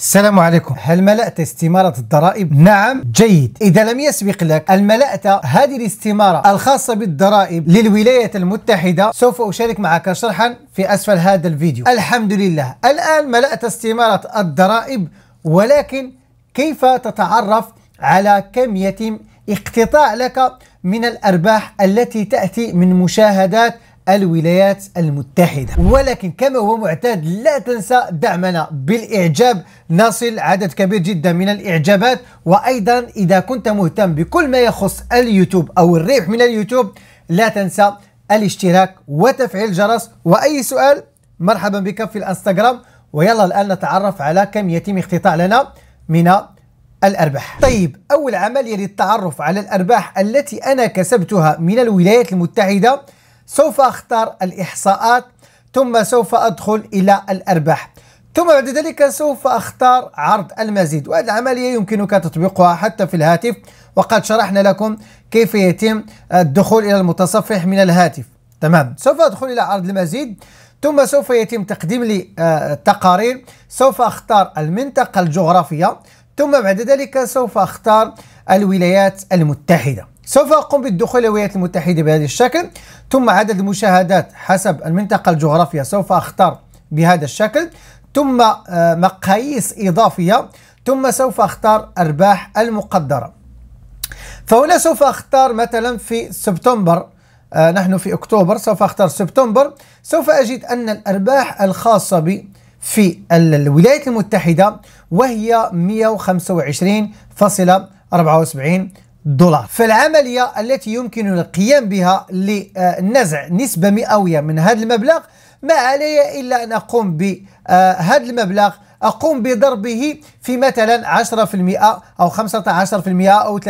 السلام عليكم هل ملأت استمارة الضرائب؟ نعم جيد إذا لم يسبق لك أن ملأت هذه الاستمارة الخاصة بالضرائب للولايات المتحدة سوف أشارك معك شرحا في أسفل هذا الفيديو الحمد لله الآن ملأت استمارة الضرائب ولكن كيف تتعرف على كم يتم اقتطاع لك من الأرباح التي تأتي من مشاهدات الولايات المتحدة ولكن كما هو معتاد لا تنسى دعمنا بالإعجاب نصل عدد كبير جدا من الإعجابات وأيضا إذا كنت مهتم بكل ما يخص اليوتيوب أو الربح من اليوتيوب لا تنسى الاشتراك وتفعيل الجرس وأي سؤال مرحبا بك في الانستغرام ويلا الآن نتعرف على كم يتم اختطاء لنا من الأرباح طيب أول عملية للتعرف على الأرباح التي أنا كسبتها من الولايات المتحدة سوف أختار الإحصاءات ثم سوف أدخل إلى الأرباح ثم بعد ذلك سوف أختار عرض المزيد وهذه العملية يمكنك تطبيقها حتى في الهاتف وقد شرحنا لكم كيف يتم الدخول إلى المتصفح من الهاتف تمام سوف أدخل إلى عرض المزيد ثم سوف يتم تقديم لي آه، تقارير سوف أختار المنطقة الجغرافية ثم بعد ذلك سوف أختار الولايات المتحدة سوف أقوم بالدخول الولايات المتحدة بهذا الشكل ثم عدد المشاهدات حسب المنطقة الجغرافية سوف أختار بهذا الشكل ثم آه، مقاييس إضافية ثم سوف أختار أرباح المقدرة فهنا سوف أختار مثلا في سبتمبر آه نحن في أكتوبر سوف أختار سبتمبر سوف أجد أن الأرباح الخاصة بي في الولايات المتحدة وهي 125.74 دولار فالعملية التي يمكن القيام بها لنزع نسبة مئوية من هذا المبلغ ما علي إلا أن أقوم بهذا آه، المبلغ أقوم بضربه في مثلا 10% أو 15% أو 30%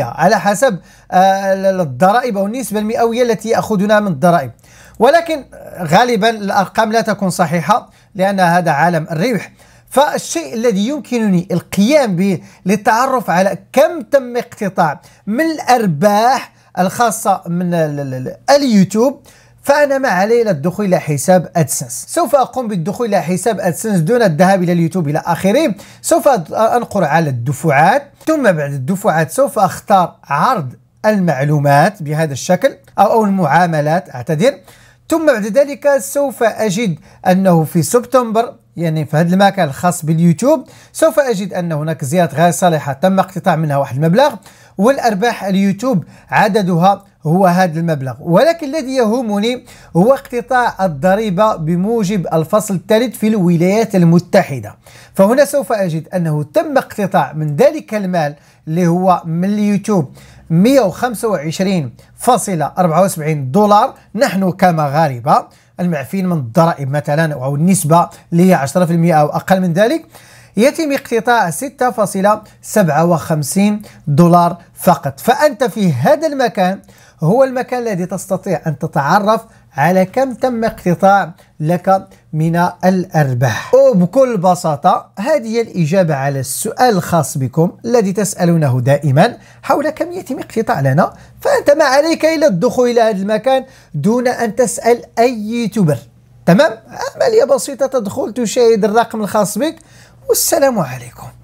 على حسب آه، الضرائب أو النسبة المئوية التي يأخذونها من الضرائب ولكن آه، غالبا الأرقام لا تكون صحيحة لأن هذا عالم الربح فالشيء الذي يمكنني القيام به للتعرف على كم تم اقتطاع من الأرباح الخاصة من اليوتيوب فأنا ما علي إلا الدخول إلى حساب أدسنس سوف أقوم بالدخول إلى حساب أدسنس دون الذهاب إلى اليوتيوب إلى آخره سوف أنقر على الدفعات ثم بعد الدفعات سوف أختار عرض المعلومات بهذا الشكل أو, أو المعاملات أعتذر ثم بعد ذلك سوف أجد أنه في سبتمبر يعني في هذا المكان الخاص باليوتيوب سوف أجد أن هناك زيارات غير صالحة تم اقتطاع منها واحد المبلغ والأرباح اليوتيوب عددها هو هذا المبلغ ولكن الذي يهمني هو اقتطاع الضريبة بموجب الفصل الثالث في الولايات المتحدة فهنا سوف أجد أنه تم اقتطاع من ذلك المال اللي هو من اليوتيوب 125.74 دولار نحن كمغاربة المعفين من الضرائب مثلا أو النسبة اللي هي 10% أو أقل من ذلك يتم اقتطاع 6.57 دولار فقط فأنت في هذا المكان هو المكان الذي تستطيع أن تتعرف على كم تم اقتطاع لك من الأرباح وبكل بساطة هذه هي الإجابة على السؤال الخاص بكم الذي تسألونه دائما حول كم يتم اقتطاع لنا فأنت ما عليك إلا الدخول إلى هذا المكان دون أن تسأل أي يوتيوبر تمام عملية بسيطة تدخل تشاهد الرقم الخاص بك والسلام عليكم